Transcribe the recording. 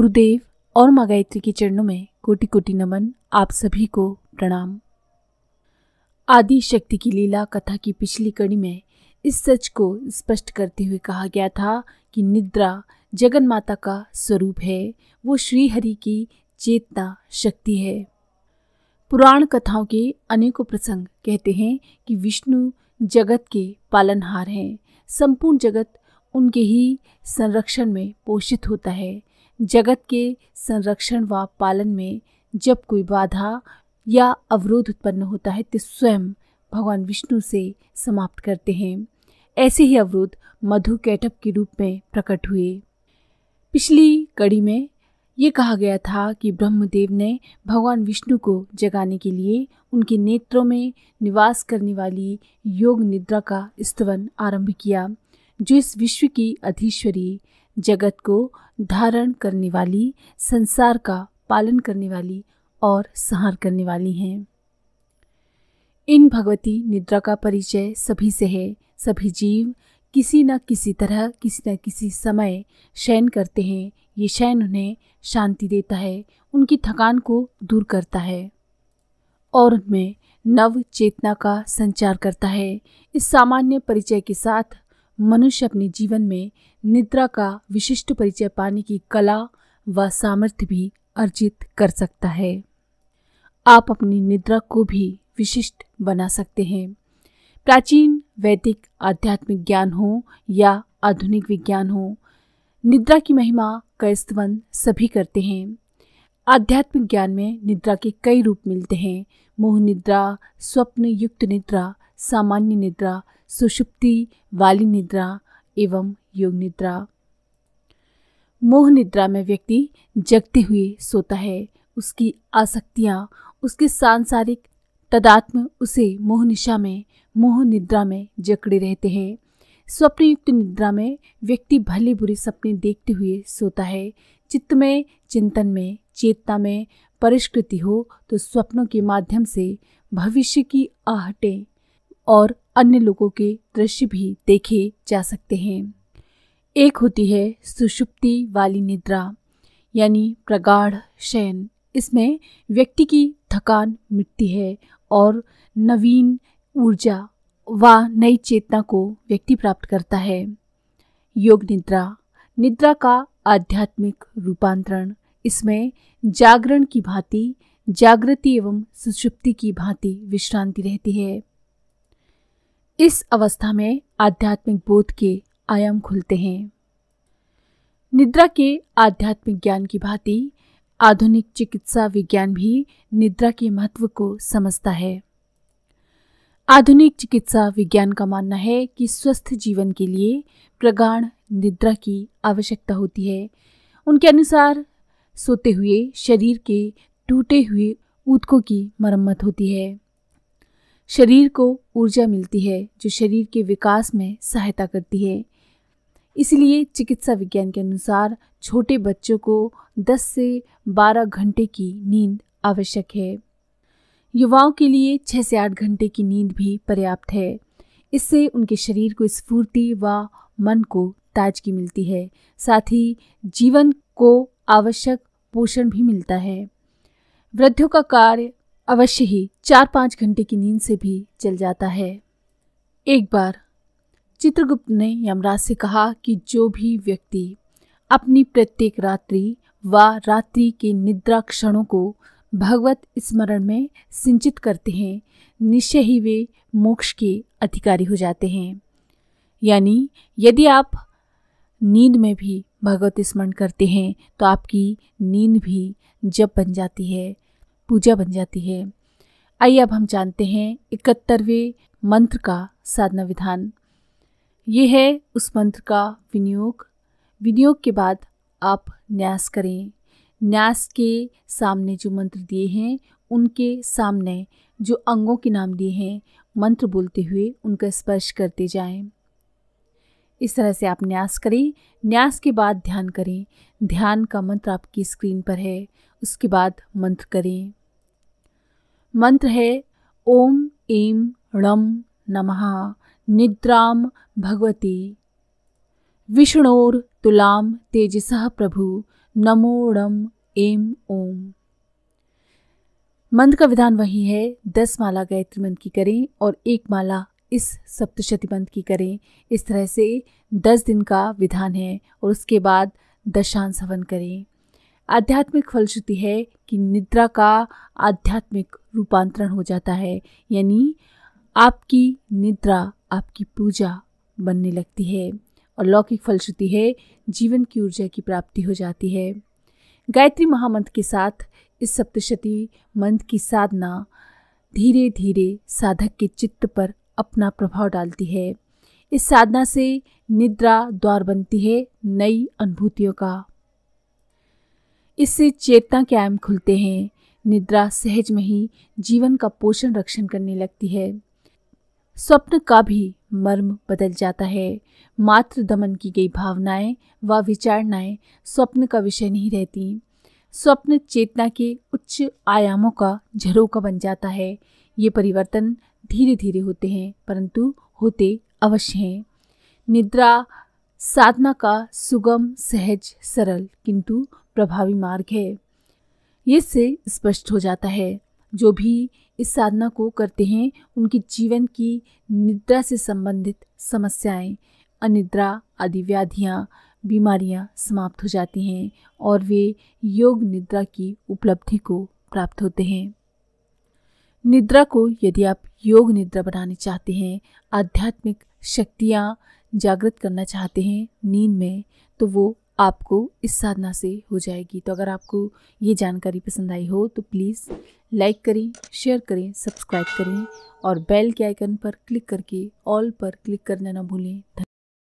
गुरुदेव और माँ गायत्री के चरणों में कोटि कोटि नमन आप सभी को प्रणाम आदि शक्ति की लीला कथा की पिछली कड़ी में इस सच को स्पष्ट करते हुए कहा गया था कि निद्रा जगन माता का स्वरूप है वो श्रीहरि की चेतना शक्ति है पुराण कथाओं के अनेकों प्रसंग कहते हैं कि विष्णु जगत के पालनहार हैं संपूर्ण जगत उनके ही संरक्षण में पोषित होता है जगत के संरक्षण व पालन में जब कोई बाधा या अवरोध उत्पन्न होता है तो स्वयं भगवान विष्णु से समाप्त करते हैं ऐसे ही अवरोध मधु कैटअप के रूप में प्रकट हुए पिछली कड़ी में ये कहा गया था कि ब्रह्मदेव ने भगवान विष्णु को जगाने के लिए उनके नेत्रों में निवास करने वाली योग निद्रा का स्तवन आरंभ किया जो इस विश्व की अधीश्वरी जगत को धारण करने वाली संसार का पालन करने वाली और संहार करने वाली हैं इन भगवती निद्रा का परिचय सभी से है सभी जीव किसी न किसी तरह किसी न किसी समय शयन करते हैं ये शयन उन्हें शांति देता है उनकी थकान को दूर करता है और उनमें नव चेतना का संचार करता है इस सामान्य परिचय के साथ मनुष्य अपने जीवन में निद्रा का विशिष्ट परिचय पाने की कला व सामर्थ्य भी अर्जित कर सकता है आप अपनी निद्रा को भी विशिष्ट बना सकते हैं प्राचीन वैदिक आध्यात्मिक ज्ञान हो या आधुनिक विज्ञान हो निद्रा की महिमा का स्तवन सभी करते हैं आध्यात्मिक ज्ञान में निद्रा के कई रूप मिलते हैं मोह निद्रा स्वप्न युक्त निद्रा सामान्य निद्रा सुषुप्ति वाली निद्रा एवं योग निद्रा मोह निद्रा में व्यक्ति जगते हुए सोता है उसकी आसक्तियाँ उसके सांसारिक तदात्म उसे मोह निशा में मोह निद्रा में जकड़े रहते हैं स्वप्नयुक्त निद्रा में व्यक्ति भले बुरे सपने देखते हुए सोता है चित्त में चिंतन में चेतना में परिष्कृति हो तो स्वप्नों के माध्यम से भविष्य की आहटें और अन्य लोगों के दृश्य भी देखे जा सकते हैं एक होती है सुषुप्ति वाली निद्रा यानी प्रगाढ़ शयन इसमें व्यक्ति की थकान मिटती है और नवीन ऊर्जा व नई चेतना को व्यक्ति प्राप्त करता है योग निद्रा निद्रा का आध्यात्मिक रूपांतरण इसमें जागरण की भांति जागृति एवं सुषुप्ति की भांति विश्रांति रहती है इस अवस्था में आध्यात्मिक बोध के आयाम खुलते हैं निद्रा के आध्यात्मिक ज्ञान की भांति आधुनिक चिकित्सा विज्ञान भी निद्रा के महत्व को समझता है आधुनिक चिकित्सा विज्ञान का मानना है कि स्वस्थ जीवन के लिए प्रगाढ़ निद्रा की आवश्यकता होती है उनके अनुसार सोते हुए शरीर के टूटे हुए ऊतकों की मरम्मत होती है शरीर को ऊर्जा मिलती है जो शरीर के विकास में सहायता करती है इसलिए चिकित्सा विज्ञान के अनुसार छोटे बच्चों को 10 से 12 घंटे की नींद आवश्यक है युवाओं के लिए 6 से 8 घंटे की नींद भी पर्याप्त है इससे उनके शरीर को स्फूर्ति व मन को ताजगी मिलती है साथ ही जीवन को आवश्यक पोषण भी मिलता है वृद्धों का कार्य अवश्य ही चार पाँच घंटे की नींद से भी चल जाता है एक बार चित्रगुप्त ने यमराज से कहा कि जो भी व्यक्ति अपनी प्रत्येक रात्रि व रात्रि के निद्रा क्षणों को भगवत स्मरण में सिंचित करते हैं निश्चय ही वे मोक्ष के अधिकारी हो जाते हैं यानी यदि आप नींद में भी भगवत स्मरण करते हैं तो आपकी नींद भी जब बन जाती है पूजा बन जाती है आइए अब हम जानते हैं इकहत्तरवें मंत्र का साधना विधान ये है उस मंत्र का विनियोग विनियोग के बाद आप न्यास करें न्यास के सामने जो मंत्र दिए हैं उनके सामने जो अंगों के नाम दिए हैं मंत्र बोलते हुए उनका स्पर्श करते जाएं। इस तरह से आप न्यास करें न्यास के बाद ध्यान करें ध्यान का मंत्र आपकी स्क्रीन पर है उसके बाद मंत्र करें मंत्र है ओम ऐं रम नमः निद्राम भगवती विष्णोर तुलाम तेजसः प्रभु नमो रम एम ओम मंत्र का विधान वही है दस माला गायत्री मंत्र की करें और एक माला इस सप्तशती मंत्र की करें इस तरह से दस दिन का विधान है और उसके बाद दशांश हवन करें आध्यात्मिक फलश्रुति है कि निद्रा का आध्यात्मिक रूपांतरण हो जाता है यानी आपकी निद्रा आपकी पूजा बनने लगती है और लौकिक फलश्रुति है जीवन की ऊर्जा की प्राप्ति हो जाती है गायत्री महामंत्र के साथ इस सप्तशती मंत्र की साधना धीरे धीरे साधक के चित्त पर अपना प्रभाव डालती है इस साधना से निद्रा द्वार बनती है नई अनुभूतियों का इससे चेतना के आयाम खुलते हैं निद्रा सहज में ही जीवन का पोषण रक्षण करने लगती है स्वप्न का भी मर्म बदल जाता है मात्र दमन की गई भावनाएं व विचारणाएं स्वप्न का विषय नहीं रहती स्वप्न चेतना के उच्च आयामों का झरोका बन जाता है ये परिवर्तन धीरे धीरे होते हैं परंतु होते अवश्य हैं निद्रा साधना का सुगम सहज सरल किंतु प्रभावी मार्ग है इससे स्पष्ट हो जाता है जो भी इस साधना को करते हैं उनके जीवन की निद्रा से संबंधित समस्याएं, अनिद्रा आदि व्याधियाँ बीमारियाँ समाप्त हो जाती हैं और वे योग निद्रा की उपलब्धि को प्राप्त होते हैं निद्रा को यदि आप योग निद्रा बनाने चाहते हैं आध्यात्मिक शक्तियाँ जागृत करना चाहते हैं नींद में तो वो आपको इस साधना से हो जाएगी तो अगर आपको ये जानकारी पसंद आई हो तो प्लीज़ लाइक करें शेयर करें सब्सक्राइब करें और बेल के आइकन पर क्लिक करके ऑल पर क्लिक करना ना भूलें